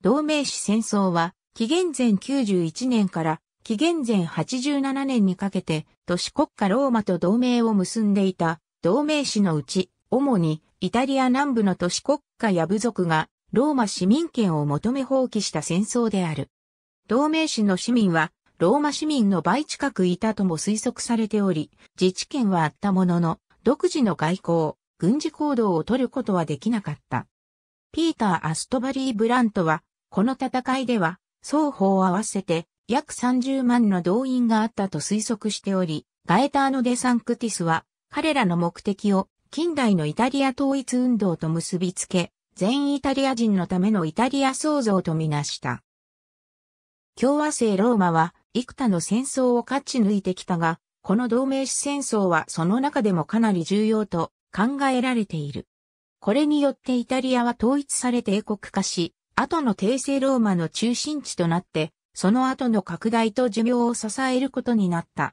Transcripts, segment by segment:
同盟史戦争は、紀元前91年から紀元前87年にかけて、都市国家ローマと同盟を結んでいた同盟史のうち、主にイタリア南部の都市国家や部族がローマ市民権を求め放棄した戦争である。同盟市の市民はローマ市民の倍近くいたとも推測されており、自治権はあったものの、独自の外交、軍事行動を取ることはできなかった。ピーター・アストバリー・ブラントはこの戦いでは、双方合わせて約30万の動員があったと推測しており、ガエターノ・デ・サンクティスは、彼らの目的を近代のイタリア統一運動と結びつけ、全イタリア人のためのイタリア創造とみなした。共和制ローマは、幾多の戦争を勝ち抜いてきたが、この同盟史戦争はその中でもかなり重要と考えられている。これによってイタリアは統一されて英国化し、後の帝政ローマの中心地となって、その後の拡大と寿命を支えることになった。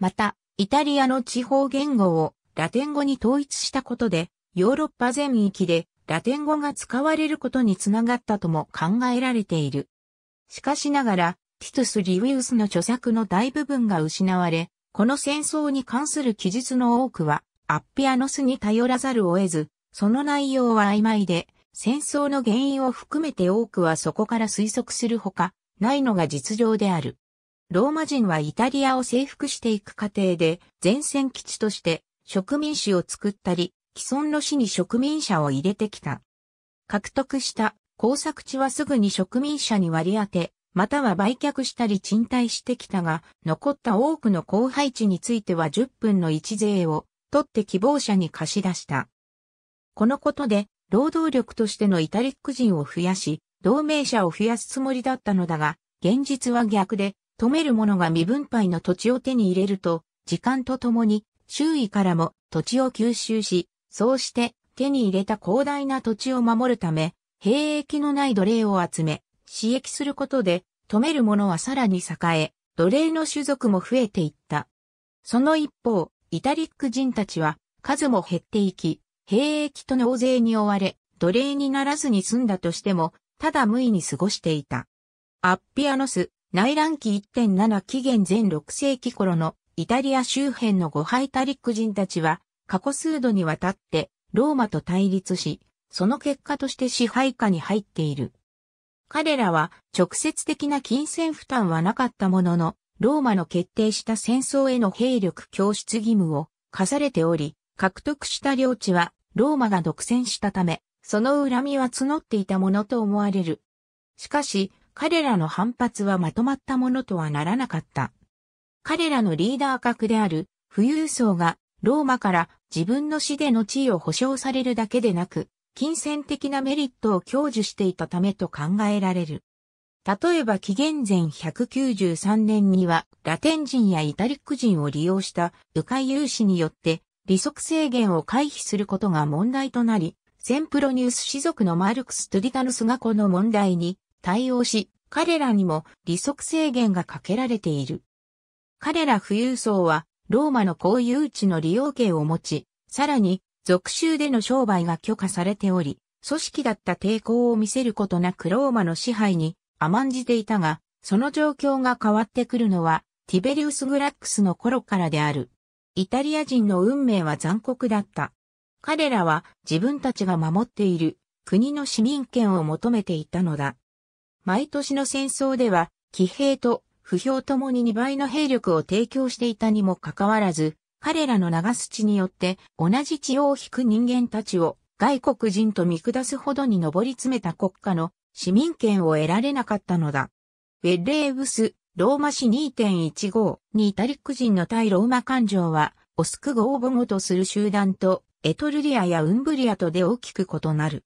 また、イタリアの地方言語をラテン語に統一したことで、ヨーロッパ全域でラテン語が使われることにつながったとも考えられている。しかしながら、ティトゥス・リウィウスの著作の大部分が失われ、この戦争に関する記述の多くは、アッピアノスに頼らざるを得ず、その内容は曖昧で、戦争の原因を含めて多くはそこから推測するほか、ないのが実情である。ローマ人はイタリアを征服していく過程で、前線基地として植民地を作ったり、既存の市に植民者を入れてきた。獲得した工作地はすぐに植民者に割り当て、または売却したり賃貸してきたが、残った多くの後廃地については10分の1税を取って希望者に貸し出した。このことで、労働力としてのイタリック人を増やし、同盟者を増やすつもりだったのだが、現実は逆で、止める者が未分配の土地を手に入れると、時間とともに、周囲からも土地を吸収し、そうして手に入れた広大な土地を守るため、兵役のない奴隷を集め、刺激することで、止める者はさらに栄え、奴隷の種族も増えていった。その一方、イタリック人たちは数も減っていき、兵役と納税に追われ、奴隷にならずに済んだとしても、ただ無意に過ごしていた。アッピアノス、内乱期1.7紀元前6世紀頃のイタリア周辺のゴハイタリック人たちは過去数度にわたってローマと対立し、その結果として支配下に入っている。彼らは直接的な金銭負担はなかったものの、ローマの決定した戦争への兵力供出義務を課されており、獲得した領地はローマが独占したため、その恨みは募っていたものと思われる。しかし、彼らの反発はまとまったものとはならなかった。彼らのリーダー格である富裕層がローマから自分の死での地位を保障されるだけでなく、金銭的なメリットを享受していたためと考えられる。例えば紀元前193年にはラテン人やイタリック人を利用した迂回融資によって利息制限を回避することが問題となり、全プロニュース氏族のマルクス・トゥリタヌスがこの問題に対応し、彼らにも利息制限がかけられている。彼ら富裕層は、ローマの公有地の利用権を持ち、さらに、属州での商売が許可されており、組織だった抵抗を見せることなくローマの支配に甘んじていたが、その状況が変わってくるのは、ティベリウス・グラックスの頃からである。イタリア人の運命は残酷だった。彼らは自分たちが守っている国の市民権を求めていたのだ。毎年の戦争では、騎兵と不評ともに2倍の兵力を提供していたにもかかわらず、彼らの流す血によって同じ血を引く人間たちを外国人と見下すほどに上り詰めた国家の市民権を得られなかったのだ。ウェッレーブスローマ史2.15にイタリック人の対ローマ感情は、オスク語を母語とする集団と、エトルリアやウンブリアとで大きく異なる。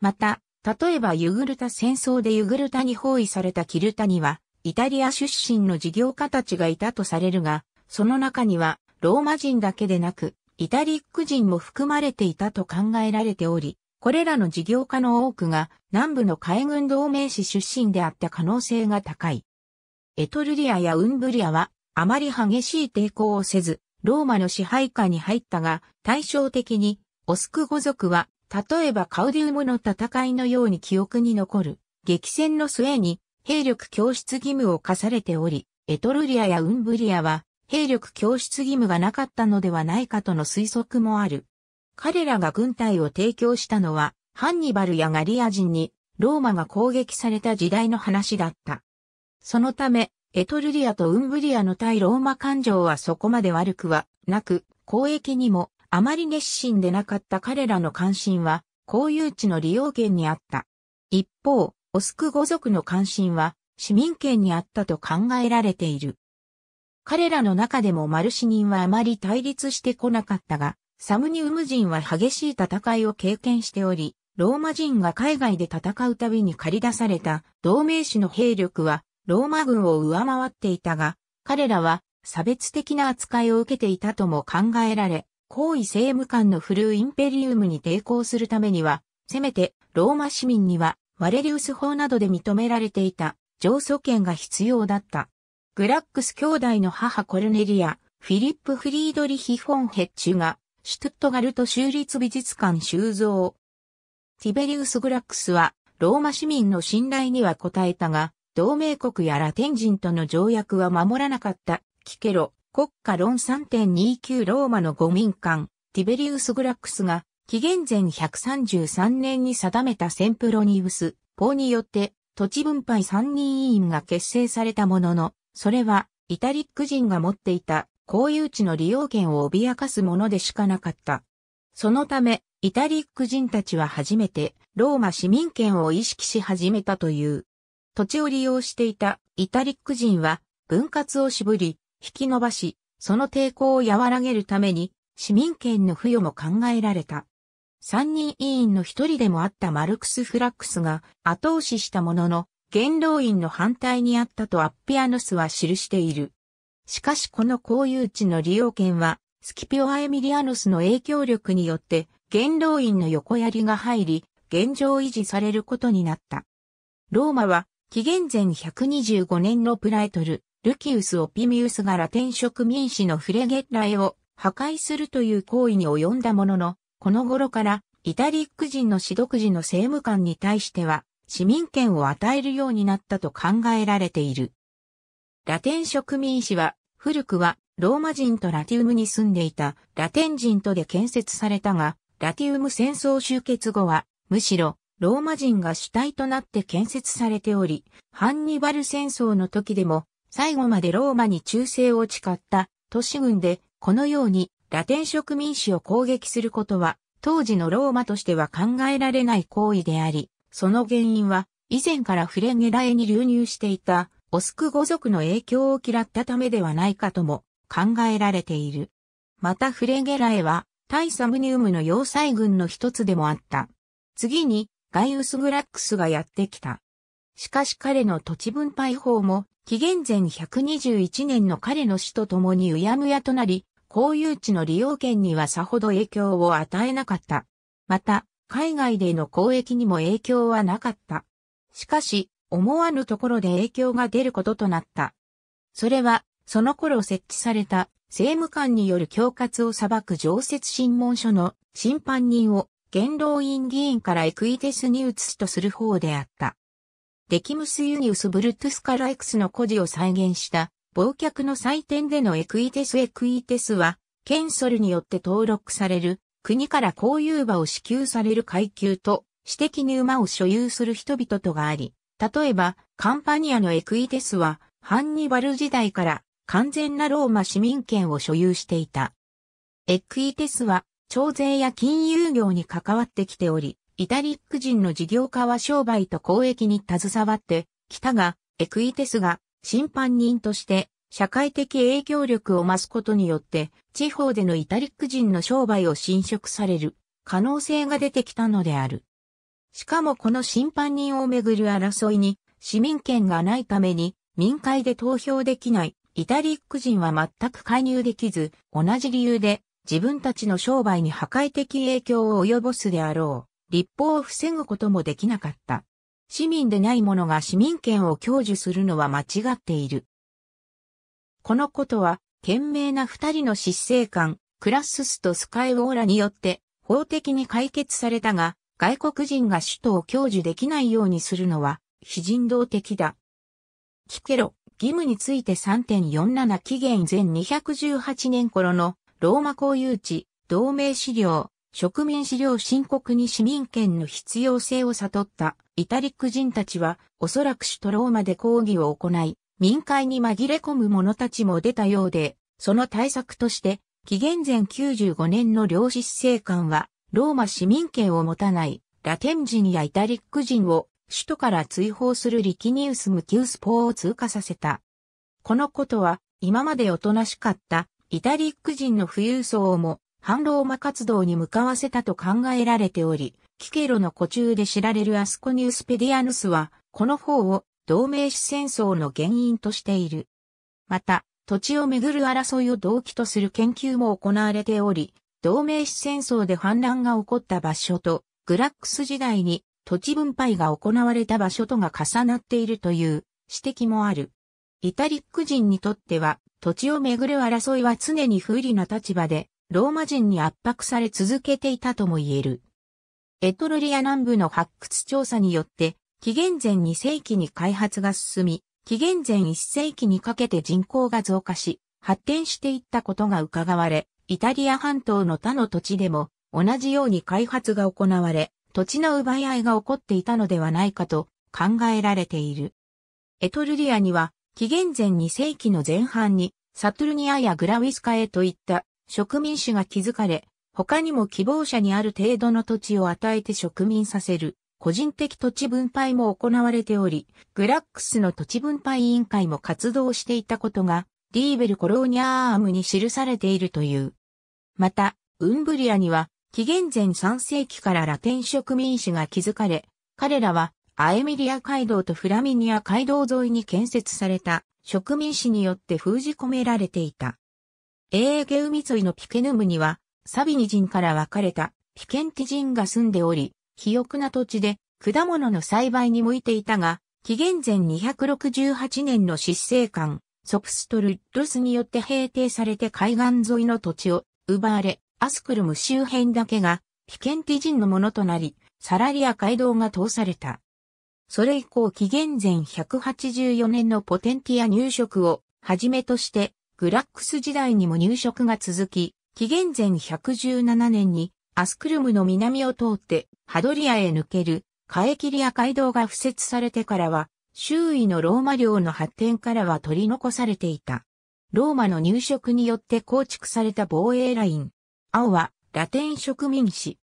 また、例えばユグルタ戦争でユグルタに包囲されたキルタには、イタリア出身の事業家たちがいたとされるが、その中には、ローマ人だけでなく、イタリック人も含まれていたと考えられており、これらの事業家の多くが南部の海軍同盟士出身であった可能性が高い。エトルリアやウンブリアはあまり激しい抵抗をせず、ローマの支配下に入ったが、対照的に、オスク語族は、例えばカウディウムの戦いのように記憶に残る、激戦の末に、兵力教室義務を課されており、エトルリアやウンブリアは、兵力教室義務がなかったのではないかとの推測もある。彼らが軍隊を提供したのは、ハンニバルやガリア人に、ローマが攻撃された時代の話だった。そのため、エトルリアとウンブリアの対ローマ感情はそこまで悪くはなく、交易にもあまり熱心でなかった彼らの関心は、公有地の利用権にあった。一方、オスク語族の関心は市民権にあったと考えられている。彼らの中でもマルシニンはあまり対立してこなかったが、サムニウム人は激しい戦いを経験しており、ローマ人が海外で戦うたびに駆り出された同盟士の兵力はローマ軍を上回っていたが、彼らは差別的な扱いを受けていたとも考えられ、高位政務官のフルインペリウムに抵抗するためには、せめてローマ市民にはワレリウス法などで認められていた上訴権が必要だった。グラックス兄弟の母コルネリア、フィリップ・フリードリヒ・フォン・ヘッチュが、シュトゥットガルト州立美術館収蔵。ティベリウス・グラックスは、ローマ市民の信頼には応えたが、同盟国やラテン人との条約は守らなかった、キケロ、国家論3.29ローマの五民間、ティベリウス・グラックスが、紀元前133年に定めたセンプロニウス、法によって、土地分配三人委員が結成されたものの、それは、イタリック人が持っていた、公有地の利用権を脅かすものでしかなかった。そのため、イタリック人たちは初めて、ローマ市民権を意識し始めたという。土地を利用していたイタリック人は分割を絞り、引き伸ばし、その抵抗を和らげるために市民権の付与も考えられた。三人委員の一人でもあったマルクス・フラックスが後押ししたものの、元老院の反対にあったとアッピアノスは記している。しかしこの公有地の利用権は、スキピオ・アエミリアノスの影響力によって、元老院の横槍が入り、現状維持されることになった。ローマは紀元前125年のプライトル、ルキウス・オピミウスがラテン植民史のフレゲッラエを破壊するという行為に及んだものの、この頃からイタリック人の私独自の政務官に対しては市民権を与えるようになったと考えられている。ラテン植民史は古くはローマ人とラティウムに住んでいたラテン人とで建設されたが、ラティウム戦争終結後はむしろローマ人が主体となって建設されており、ハンニバル戦争の時でも最後までローマに忠誠を誓った都市軍で、このようにラテン植民地を攻撃することは当時のローマとしては考えられない行為であり、その原因は以前からフレンゲラエに流入していたオスク語族の影響を嫌ったためではないかとも考えられている。またフレゲラエは、対サムニウムの要塞軍の一つでもあった。次に、ガイウス・グラックスがやってきた。しかし彼の土地分配法も、紀元前121年の彼の死と共にうやむやとなり、公有地の利用権にはさほど影響を与えなかった。また、海外での交易にも影響はなかった。しかし、思わぬところで影響が出ることとなった。それは、その頃設置された政務官による恐喝を裁く常設審問所の審判人を元老院議員からエクイテスに移すとする方であった。デキムスユニウス・ブルトゥスからエクスの故事を再現した忘却の祭典でのエクイテス・エクイテスは、ケンソルによって登録される、国から公有馬を支給される階級と、私的に馬を所有する人々とがあり、例えば、カンパニアのエクイテスは、ハンニバル時代から完全なローマ市民権を所有していた。エクイテスは、徴税や金融業に関わってきており、イタリック人の事業家は商売と交易に携わってきたが、エクイテスが審判人として社会的影響力を増すことによって、地方でのイタリック人の商売を侵食される可能性が出てきたのである。しかもこの審判人をめぐる争いに市民権がないために民会で投票できないイタリック人は全く介入できず、同じ理由で自分たちの商売に破壊的影響を及ぼすであろう、立法を防ぐこともできなかった。市民でない者が市民権を享受するのは間違っている。このことは、懸命な二人の執政官、クラッススとスカイウォーラによって法的に解決されたが、外国人が首都を享受できないようにするのは非人道的だ。キケロ、義務について3.47期限前218年頃のローマ公有地、同盟資料、植民資料申告に市民権の必要性を悟ったイタリック人たちはおそらく首都ローマで抗議を行い、民会に紛れ込む者たちも出たようで、その対策として、紀元前95年の領事司政官は、ローマ市民権を持たないラテン人やイタリック人を首都から追放するリキニウス・ムキウスポーを通過させた。このことは、今までおとなしかったイタリック人の富裕層も反ローマ活動に向かわせたと考えられており、キケロの古中で知られるアスコニウスペディアヌスは、この方を同盟史戦争の原因としている。また、土地をめぐる争いを動機とする研究も行われており、同盟史戦争で反乱が起こった場所と、グラックス時代に土地分配が行われた場所とが重なっているという指摘もある。イタリック人にとっては、土地をめぐる争いは常に不利な立場で、ローマ人に圧迫され続けていたとも言える。エトルリア南部の発掘調査によって、紀元前2世紀に開発が進み、紀元前1世紀にかけて人口が増加し、発展していったことが伺われ、イタリア半島の他の土地でも同じように開発が行われ、土地の奪い合いが起こっていたのではないかと考えられている。エトルリアには紀元前2世紀の前半に、サトゥルニアやグラウィスカへといった植民主が築かれ、他にも希望者にある程度の土地を与えて植民させる、個人的土地分配も行われており、グラックスの土地分配委員会も活動していたことが、ディーベルコローニアーアムに記されているという。また、ウンブリアには、紀元前3世紀からラテン植民主が築かれ、彼らはアエミリア街道とフラミニア街道沿いに建設された植民地によって封じ込められていた。エーゲ海沿いのピケヌムには、サビニ人から分かれたピケンティ人が住んでおり、肥沃な土地で果物の栽培に向いていたが、紀元前268年の執政官、ソプストルドスによって平定されて海岸沿いの土地を奪われ、アスクルム周辺だけがピケンティ人のものとなり、サラリア街道が通された。それ以降紀元前184年のポテンティア入植をはじめとして、グラックス時代にも入植が続き、紀元前117年にアスクルムの南を通ってハドリアへ抜けるカエキリア街道が敷設されてからは、周囲のローマ領の発展からは取り残されていた。ローマの入植によって構築された防衛ライン。青はラテン植民地。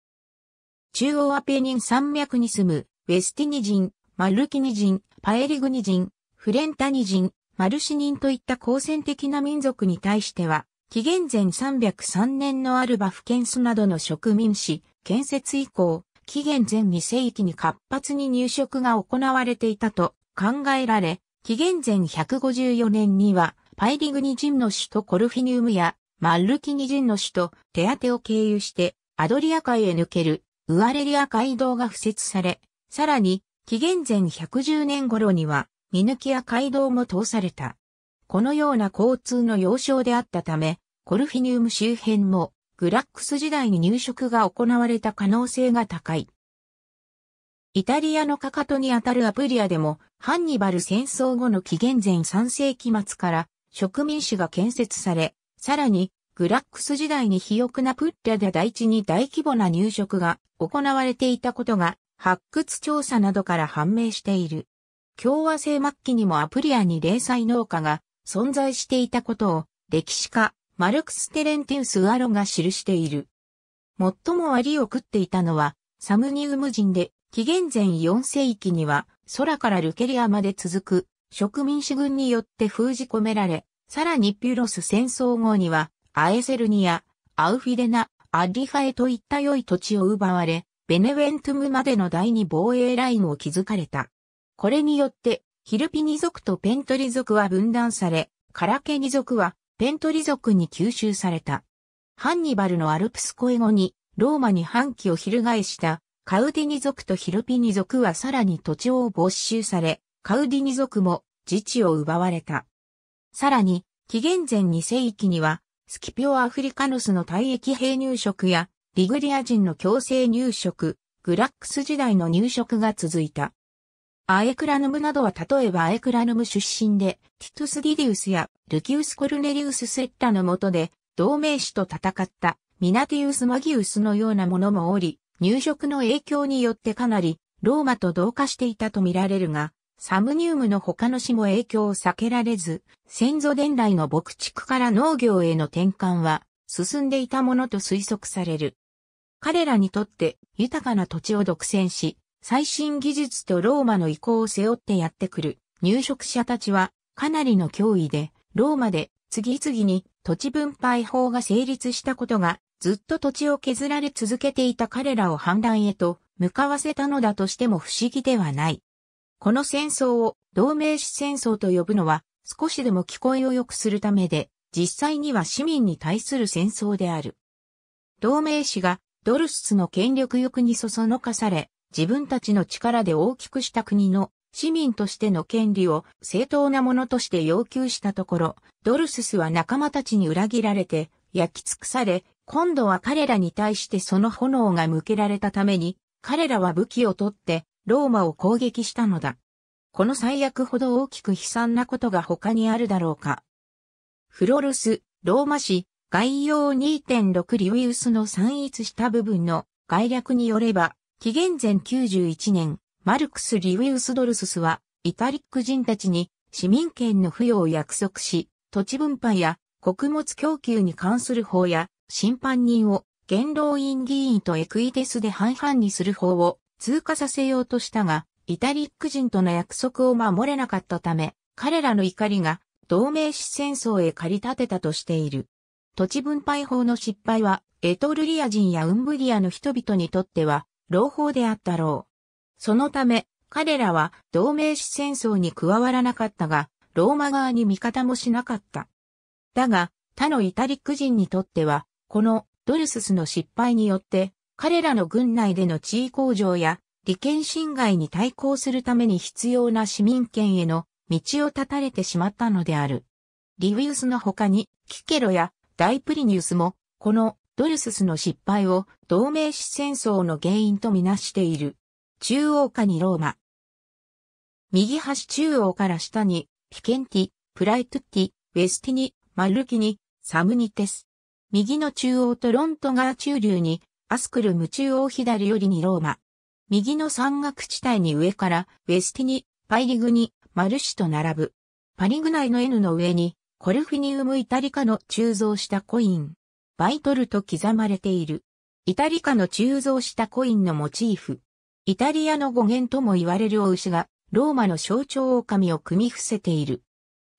中央アペニン山脈に住むウェスティニ人、マルキニ人、パエリグニ人、フレンタニ人、マルシニンといった好戦的な民族に対しては、紀元前303年のアルバフケンスなどの植民史、建設以降、紀元前2世紀に活発に入植が行われていたと考えられ、紀元前154年には、パイリグニ人の首都コルフィニウムや、マルキニ人の首都テアテを経由して、アドリア海へ抜ける、ウアレリア街道が敷設され、さらに、紀元前110年頃には、見抜きや街道も通された。このような交通の要衝であったため、コルフィニウム周辺も、グラックス時代に入植が行われた可能性が高い。イタリアのかかとにあたるアプリアでも、ハンニバル戦争後の紀元前3世紀末から植民地が建設され、さらに、グラックス時代に肥沃なプッリャダ大地に大規模な入植が行われていたことが発掘調査などから判明している。共和制末期にもアプリアに零細農家が存在していたことを歴史家マルクス・テレンティウス・アロが記している。最もアリを食っていたのはサムニウム人で紀元前4世紀には空からルケリアまで続く植民主軍によって封じ込められ、さらにピュロス戦争後にはアエセルニア、アウフィデナ、アッリファエといった良い土地を奪われ、ベネウェントムまでの第二防衛ラインを築かれた。これによって、ヒルピニ族とペントリ族は分断され、カラケニ族はペントリ族に吸収された。ハンニバルのアルプス越え後に、ローマに反旗を翻した、カウディニ族とヒルピニ族はさらに土地を没収され、カウディニ族も自治を奪われた。さらに、紀元前2世紀には、スキピオ・アフリカノスの退役兵入植や、リグリア人の強制入植、グラックス時代の入植が続いた。アエクラヌムなどは例えばアエクラヌム出身で、ティトゥス・ディディウスやルキウス・コルネリウス・セッタの下で、同盟士と戦ったミナティウス・マギウスのようなものもおり、入植の影響によってかなりローマと同化していたと見られるが、サムニウムの他の死も影響を避けられず、先祖伝来の牧畜から農業への転換は進んでいたものと推測される。彼らにとって豊かな土地を独占し、最新技術とローマの意向を背負ってやってくる入植者たちはかなりの脅威で、ローマで次々に土地分配法が成立したことがずっと土地を削られ続けていた彼らを反乱へと向かわせたのだとしても不思議ではない。この戦争を同盟史戦争と呼ぶのは少しでも聞こえを良くするためで、実際には市民に対する戦争である。同盟史がドルスの権力欲にそそのかされ、自分たちの力で大きくした国の市民としての権利を正当なものとして要求したところ、ドルススは仲間たちに裏切られて焼き尽くされ、今度は彼らに対してその炎が向けられたために、彼らは武器を取ってローマを攻撃したのだ。この最悪ほど大きく悲惨なことが他にあるだろうか。フロルス、ローマ市、概要2.6リウィウスの散逸した部分の概略によれば、紀元前91年、マルクス・リウィウス・ドルススは、イタリック人たちに市民権の付与を約束し、土地分配や穀物供給に関する法や、審判人を元老院議員とエクイテスで半々にする法を通過させようとしたが、イタリック人との約束を守れなかったため、彼らの怒りが同盟史戦争へ駆り立てたとしている。土地分配法の失敗は、エトルリア人やウンブリアの人々にとっては、朗報であったろう。そのため、彼らは同盟史戦争に加わらなかったが、ローマ側に味方もしなかった。だが、他のイタリック人にとっては、このドルススの失敗によって、彼らの軍内での地位向上や利権侵害に対抗するために必要な市民権への道を断たれてしまったのである。リウィウスの他に、キケロや大プリニウスも、このドルススの失敗を同盟史戦争の原因とみなしている。中央下にローマ。右端中央から下に、ピケンティ、プライトゥッティ、ウェスティニ、マルキニ、サムニテス。右の中央トロントガー中流に、アスクルム中央左寄りにローマ。右の山岳地帯に上から、ウェスティニ、パイリグニ、マルシと並ぶ。パリグ内の N の上に、コルフィニウムイタリカの鋳造したコイン。バイトルと刻まれている。イタリカの鋳造したコインのモチーフ。イタリアの語源とも言われるお牛が、ローマの象徴狼を組み伏せている。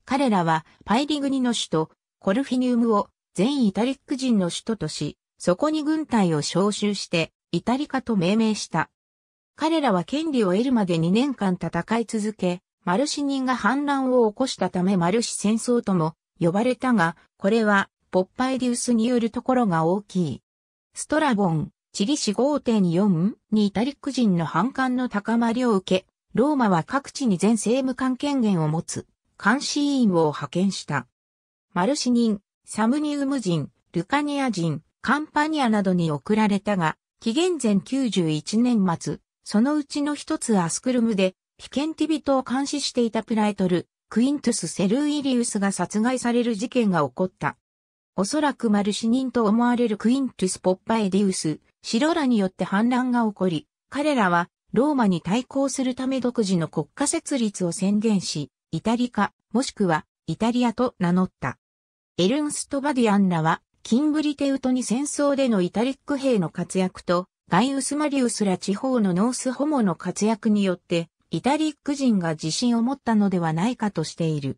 彼らは、パイリグニの首都、コルフィニウムを全イタリック人の首都とし、そこに軍隊を招集して、イタリカと命名した。彼らは権利を得るまで2年間戦い続け、マルシ人が反乱を起こしたためマルシ戦争とも呼ばれたが、これはポッパイディウスによるところが大きい。ストラボン、チリ史5.4にイタリック人の反感の高まりを受け、ローマは各地に全政務官権限を持つ監視委員を派遣した。マルシ人、サムニウム人、ルカニア人、カンパニアなどに送られたが、紀元前91年末、そのうちの一つアスクルムで被険ティビトを監視していたプライトル、クイントゥス・セルーイリウスが殺害される事件が起こった。おそらくマルシ人と思われるクイントゥス・ポッパエディウス、シロラによって反乱が起こり、彼らはローマに対抗するため独自の国家設立を宣言し、イタリカ、もしくはイタリアと名乗った。エルンスト・バディアンらは、キンブリテウトに戦争でのイタリック兵の活躍と、ガイウス・マリウスら地方のノース・ホモの活躍によって、イタリック人が自信を持ったのではないかとしている。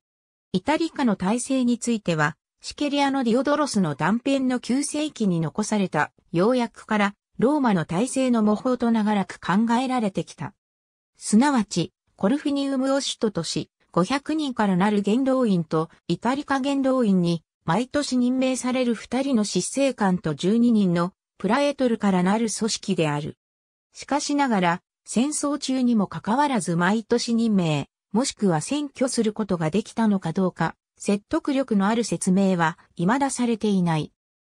イタリカの体制については、シケリアのディオドロスの断片の9世紀に残された要約からローマの体制の模倣と長らく考えられてきた。すなわち、コルフィニウムを首都とし、500人からなる元老院とイタリカ元老院に毎年任命される2人の執政官と12人のプラエトルからなる組織である。しかしながら、戦争中にもかかわらず毎年任命、もしくは選挙することができたのかどうか、説得力のある説明は未だされていない。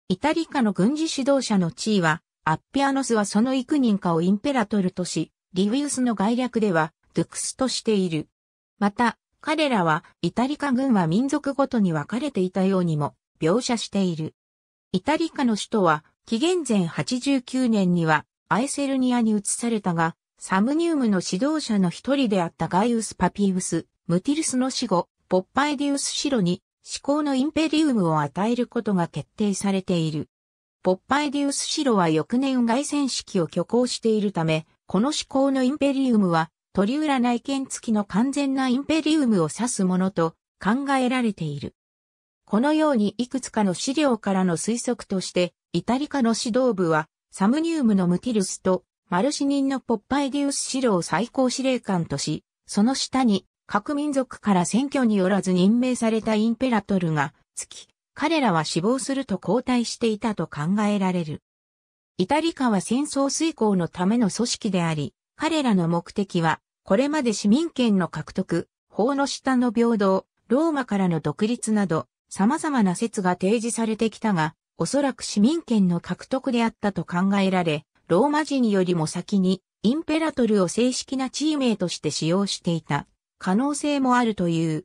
イタリカの軍事指導者の地位は、アッピアノスはその幾人かをインペラトルとし、リウィウスの概略では、ドゥクスとしている。また、彼らは、イタリカ軍は民族ごとに分かれていたようにも、描写している。イタリカの首都は、紀元前89年には、アイセルニアに移されたが、サムニウムの指導者の一人であったガイウス・パピウス、ムティルスの死後、ポッパイディウス・シロに思考のインペリウムを与えることが決定されている。ポッパイディウス・シロは翌年外戦式を挙行しているため、この思考のインペリウムは、り占い剣付きの完全なインペリウムを指すものと考えられている。このようにいくつかの資料からの推測として、イタリカの指導部は、サムニウムのムティルスとマルシニンのポッパイディウス史郎最高司令官とし、その下に各民族から選挙によらず任命されたインペラトルがつき、彼らは死亡すると交代していたと考えられる。イタリカは戦争遂行のための組織であり、彼らの目的は、これまで市民権の獲得、法の下の平等、ローマからの独立など、様々な説が提示されてきたが、おそらく市民権の獲得であったと考えられ、ローマ人よりも先にインペラトルを正式な地位名として使用していた可能性もあるという。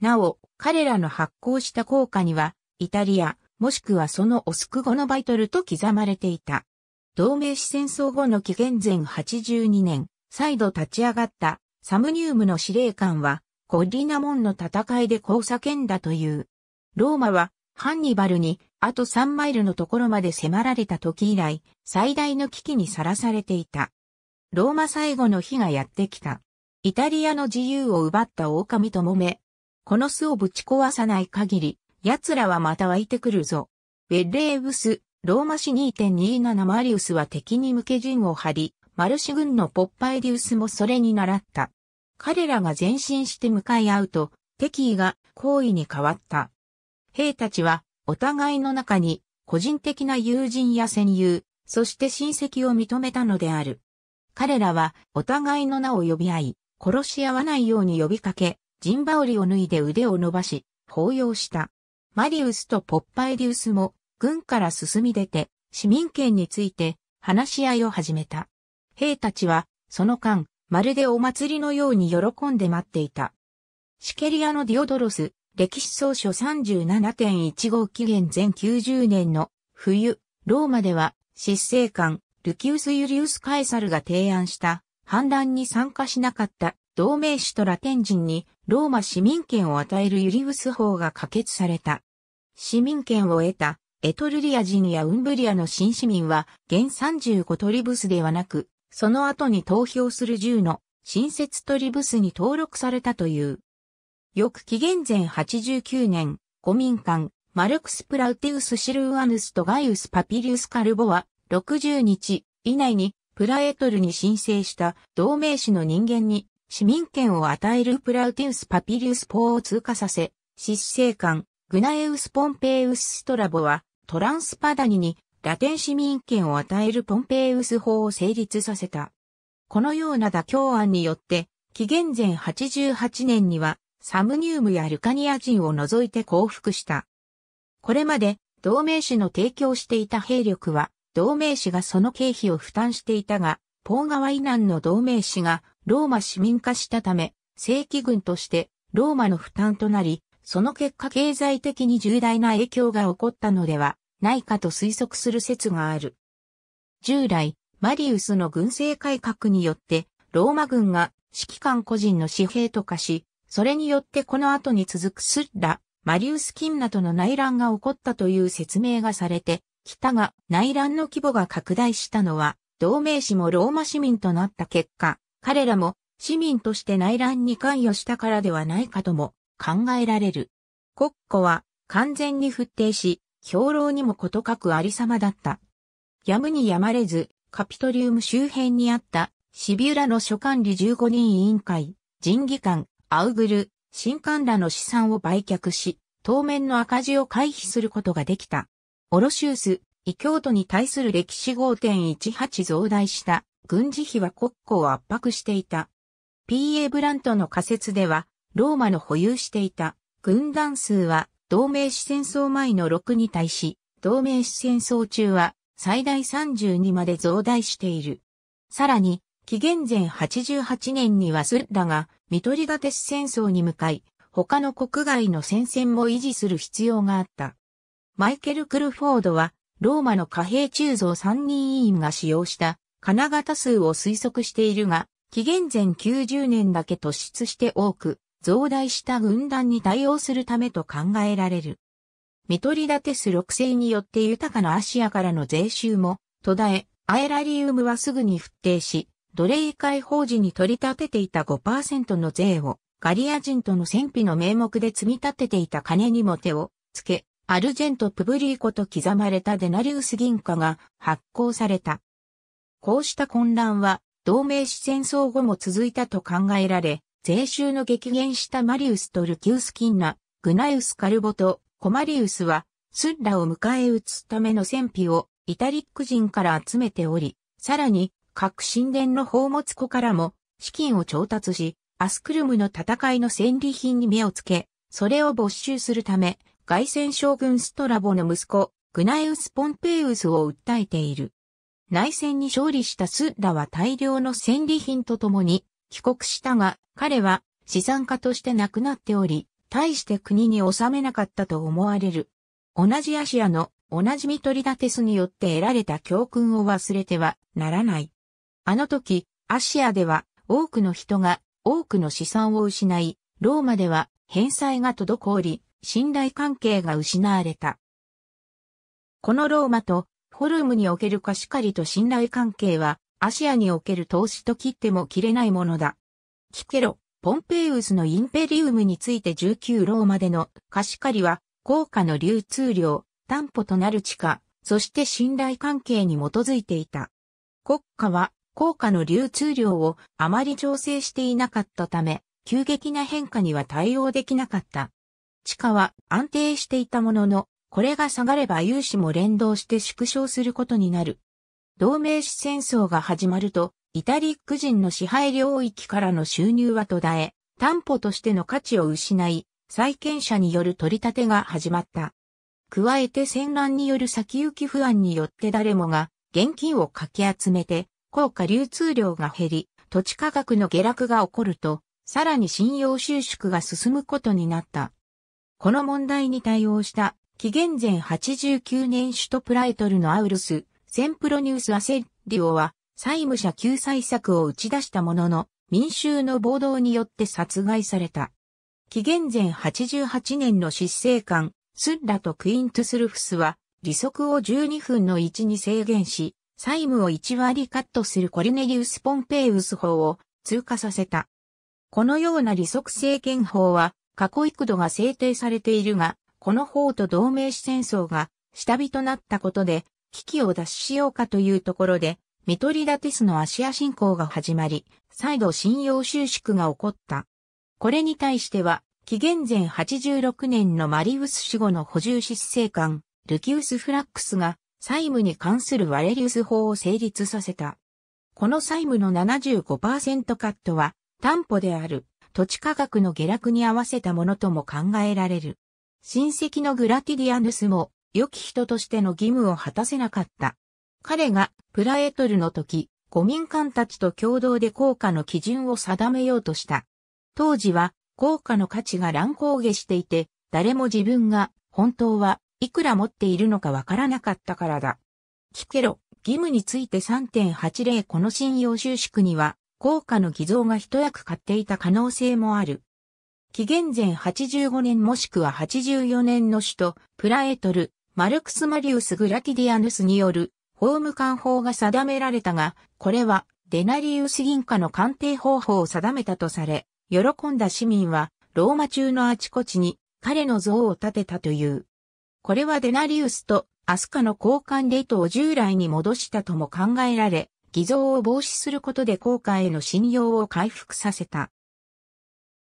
なお、彼らの発行した効果には、イタリア、もしくはそのオスク語のバイトルと刻まれていた。同盟史戦争後の紀元前82年、再度立ち上がったサムニウムの司令官は、ゴッリナモンの戦いで交差剣だという。ローマは、ハンニバルにあと3マイルのところまで迫られた時以来、最大の危機にさらされていた。ローマ最後の日がやってきた。イタリアの自由を奪った狼ともめ。この巣をぶち壊さない限り、奴らはまた湧いてくるぞ。ウェレーブス、ローマ市2.27マリウスは敵に向け陣を張り、マルシ軍のポッパエリウスもそれに習った。彼らが前進して向かい合うと、敵意が好意に変わった。兵たちはお互いの中に、個人的な友人や戦友、そして親戚を認めたのである。彼らは、お互いの名を呼び合い、殺し合わないように呼びかけ、ジンバオリを脱いで腕を伸ばし、抱擁した。マリウスとポッパエリウスも、軍から進み出て、市民権について、話し合いを始めた。兵たちは、その間、まるでお祭りのように喜んで待っていた。シケリアのディオドロス、歴史総書37.15紀元前90年の冬、ローマでは、執政官、ルキウス・ユリウス・カエサルが提案した、反乱に参加しなかった同盟主とラテン人にローマ市民権を与えるユリウス法が可決された。市民権を得たエトルリア人やウンブリアの新市民は、現35トリブスではなく、その後に投票する10の新設トリブスに登録されたという。翌紀元前89年、古民館、マルクス・プラウティウス・シルーアヌスとガイウス・パピリウス・カルボは、60日以内にプラエトルに申請した同盟士の人間に市民権を与えるプラウティウス・パピリウス・ポーを通過させ、執政官、グナエウス・ポンペイウス・ストラボは、トランスパダニにラテン市民権を与えるポンペイウス法を成立させた。このような妥協案によって、紀元前88年には、サムニウムやルカニア人を除いて降伏した。これまで同盟士の提供していた兵力は同盟士がその経費を負担していたが、ポー川以南の同盟士がローマ市民化したため、正規軍としてローマの負担となり、その結果経済的に重大な影響が起こったのではないかと推測する説がある。従来、マリウスの軍政改革によって、ローマ軍が指揮官個人の私兵と化し、それによってこの後に続くスッラ、マリウス・キンナとの内乱が起こったという説明がされて、北が内乱の規模が拡大したのは、同盟士もローマ市民となった結果、彼らも市民として内乱に関与したからではないかとも考えられる。国庫は完全に不定し、兵糧にもことかくありさまだった。やむにやまれず、カピトリウム周辺にあったシビュラの所管理15人委員会、人議官、アウグル、新刊らの資産を売却し、当面の赤字を回避することができた。オロシウス、異教徒に対する歴史5.18増大した軍事費は国庫を圧迫していた。P.A. ブラントの仮説では、ローマの保有していた軍団数は同盟史戦争前の6に対し、同盟史戦争中は最大32まで増大している。さらに、紀元前88年にはスッダが見取りが鉄戦争に向かい、他の国外の戦線も維持する必要があった。マイケル・クルフォードは、ローマの貨幣鋳造三人委員が使用した金型数を推測しているが、紀元前90年だけ突出して多く、増大した軍団に対応するためと考えられる。ミトリダテス6世によって豊かなアシアからの税収も途絶え、アエラリウムはすぐに復定し、奴隷解放時に取り立てていた5%の税をガリア人との戦費の名目で積み立てていた金にも手をつけ、アルジェント・プブリーコと刻まれたデナリウス銀貨が発行された。こうした混乱は同盟史戦争後も続いたと考えられ、税収の激減したマリウスとルキウス・キンナ、グナウス・カルボとコマリウスはスッラを迎え撃つための戦費をイタリック人から集めており、さらに各神殿の宝物庫からも資金を調達し、アスクルムの戦いの戦利品に目をつけ、それを没収するため、外戦将軍ストラボの息子、グナイウス・ポンペイウスを訴えている。内戦に勝利したスッラは大量の戦利品とともに帰国したが、彼は資産家として亡くなっており、大して国に収めなかったと思われる。同じアシアの同じミトリダテスによって得られた教訓を忘れてはならない。あの時、アシアでは多くの人が多くの資産を失い、ローマでは返済が滞り、信頼関係が失われた。このローマとフォルムにおける貸し借りと信頼関係は、アシアにおける投資と切っても切れないものだ。キケロ、ポンペイウスのインペリウムについて19ローマでの貸し借りは、高価の流通量、担保となる地価、そして信頼関係に基づいていた。国家は効果の流通量をあまり調整していなかったため、急激な変化には対応できなかった。地価は安定していたものの、これが下がれば融資も連動して縮小することになる。同盟史戦争が始まると、イタリック人の支配領域からの収入は途絶え、担保としての価値を失い、債権者による取り立てが始まった。加えて戦乱による先行き不安によって誰もが現金をかき集めて効果流通量が減り、土地価格の下落が起こると、さらに信用収縮が進むことになった。この問題に対応した、紀元前89年首都プライトルのアウルス、センプロニュース・アセッリオは、債務者救済策を打ち出したものの、民衆の暴動によって殺害された。紀元前88年の執政官、スッラとクイントゥスルフスは、利息を12分の1に制限し、債務を1割カットするコルネリウス・ポンペイウス法を通過させた。このような利息政権法は、過去幾度が制定されているが、この法と同盟史戦争が下火となったことで、危機を脱しようかというところで、ミトリダティスのアシア侵攻が始まり、再度信用収縮が起こった。これに対しては、紀元前86年のマリウス死後の補充失政官、ルキウス・フラックスが、債務に関するワレリウス法を成立させた。この債務の75%カットは担保である土地価格の下落に合わせたものとも考えられる。親戚のグラティディアヌスも良き人としての義務を果たせなかった。彼がプラエトルの時、五民間たちと共同で効果の基準を定めようとした。当時は効果の価値が乱高下していて、誰も自分が本当はいくら持っているのかわからなかったからだ。聞けろ、義務について3.80この信用収縮には、効果の偽造が一役買っていた可能性もある。紀元前85年もしくは84年の首都、プラエトル、マルクス・マリウス・グラティディアヌスによる法務官法が定められたが、これはデナリウス銀貨の鑑定方法を定めたとされ、喜んだ市民はローマ中のあちこちに彼の像を建てたという。これはデナリウスとアスカの交換でトを従来に戻したとも考えられ、偽造を防止することで効果への信用を回復させた。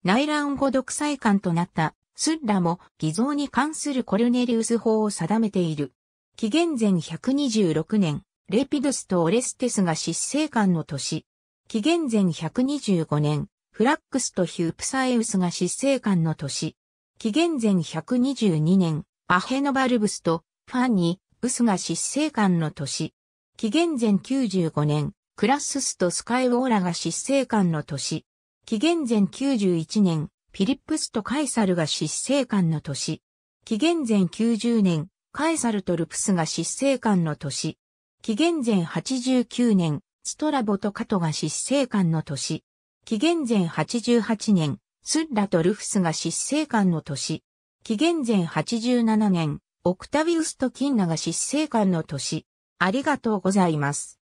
内乱後独裁官となったスッラも偽造に関するコルネリウス法を定めている。紀元前126年、レピドスとオレステスが執政官の年。紀元前125年、フラックスとヒュープサエウスが執政官の年。紀元前122年、アヘノバルブスとファンに、ウスが失政官の年。紀元前95年、クラッススとスカイウォーラが失政官の年。紀元前91年、ピリップスとカイサルが失政官の年。紀元前90年、カイサルとルプスが失政官の年。紀元前89年、ストラボとカトが失政官の年。紀元前88年、スッラとルフスが失政官の年。紀元前87年、オクタビウスとキンナが執政官の年。ありがとうございます。